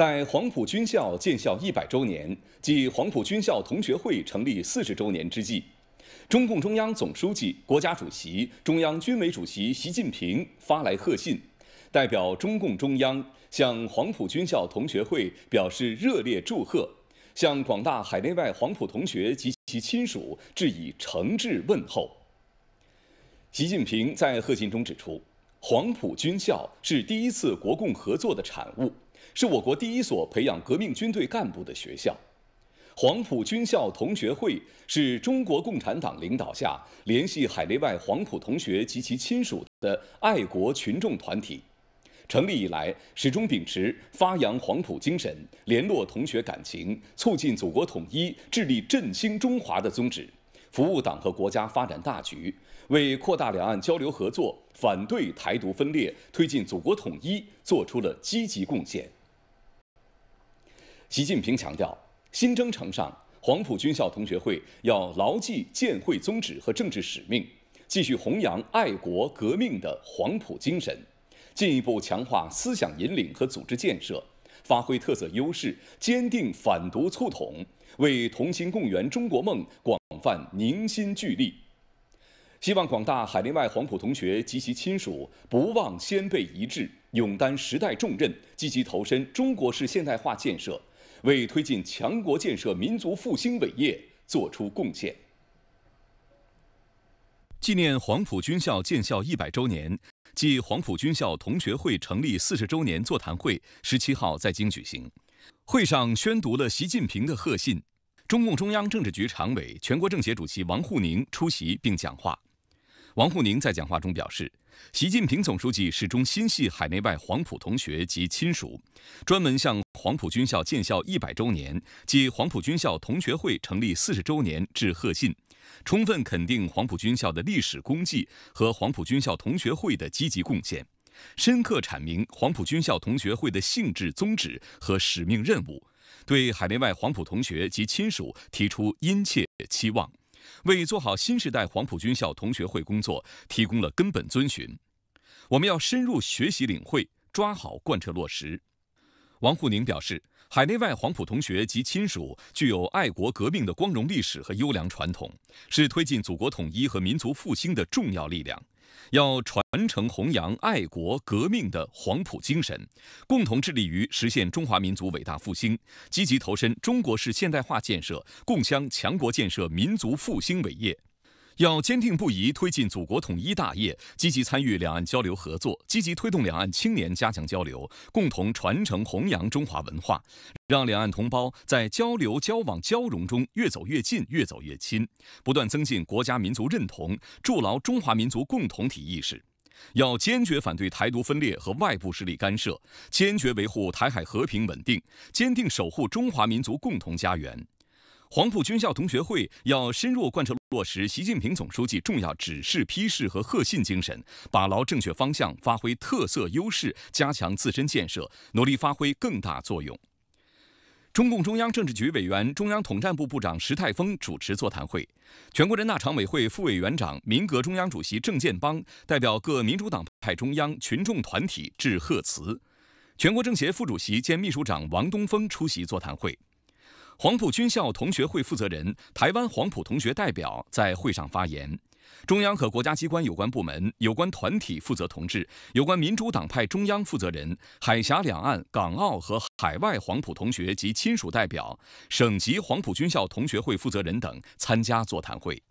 在黄埔军校建校一百周年暨黄埔军校同学会成立四十周年之际，中共中央总书记、国家主席、中央军委主席习近平发来贺信，代表中共中央向黄埔军校同学会表示热烈祝贺，向广大海内外黄埔同学及其亲属致以诚挚问候。习近平在贺信中指出，黄埔军校是第一次国共合作的产物。是我国第一所培养革命军队干部的学校。黄埔军校同学会是中国共产党领导下联系海内外黄埔同学及其亲属的爱国群众团体。成立以来，始终秉持发扬黄埔精神、联络同学感情、促进祖国统一、致力振兴中华的宗旨。服务党和国家发展大局，为扩大两岸交流合作、反对台独分裂、推进祖国统一做出了积极贡献。习近平强调，新征程上，黄埔军校同学会要牢记建会宗旨和政治使命，继续弘扬爱国革命的黄埔精神，进一步强化思想引领和组织建设，发挥特色优势，坚定反独促统，为同心共圆中国梦广。泛、凝心聚力，希望广大海内外黄埔同学及其亲属不忘先辈遗志，勇担时代重任，积极投身中国式现代化建设，为推进强国建设、民族复兴伟业作出贡献。纪念黄埔军校建校一百周年暨黄埔军校同学会成立四十周年座谈会十七号在京举行，会上宣读了习近平的贺信。中共中央政治局常委、全国政协主席王沪宁出席并讲话。王沪宁在讲话中表示，习近平总书记始终心系海内外黄埔同学及亲属，专门向黄埔军校建校一百周年暨黄埔军校同学会成立四十周年致贺信，充分肯定黄埔军校的历史功绩和黄埔军校同学会的积极贡献，深刻阐明黄埔军校同学会的性质、宗旨和使命任务。对海内外黄埔同学及亲属提出殷切期望，为做好新时代黄埔军校同学会工作提供了根本遵循。我们要深入学习领会，抓好贯彻落实。王沪宁表示，海内外黄埔同学及亲属具有爱国革命的光荣历史和优良传统，是推进祖国统一和民族复兴的重要力量。要传承弘扬爱国革命的黄埔精神，共同致力于实现中华民族伟大复兴，积极投身中国式现代化建设，共襄强国建设、民族复兴伟业。要坚定不移推进祖国统一大业，积极参与两岸交流合作，积极推动两岸青年加强交流，共同传承弘扬中华文化，让两岸同胞在交流交往交融中越走越近、越走越亲，不断增进国家民族认同，筑牢中华民族共同体意识。要坚决反对台独分裂和外部势力干涉，坚决维护台海和平稳定，坚定守护中华民族共同家园。黄埔军校同学会要深入贯彻。落实习近平总书记重要指示批示和贺信精神，把牢正确方向，发挥特色优势，加强自身建设，努力发挥更大作用。中共中央政治局委员、中央统战部部长石泰峰主持座谈会，全国人大常委会副委员长、民革中央主席郑建邦代表各民主党派中央、群众团体致贺词，全国政协副主席兼秘书长王东峰出席座谈会。黄埔军校同学会负责人、台湾黄埔同学代表在会上发言。中央和国家机关有关部门、有关团体负责同志、有关民主党派中央负责人、海峡两岸、港澳和海外黄埔同学及亲属代表、省级黄埔军校同学会负责人等参加座谈会。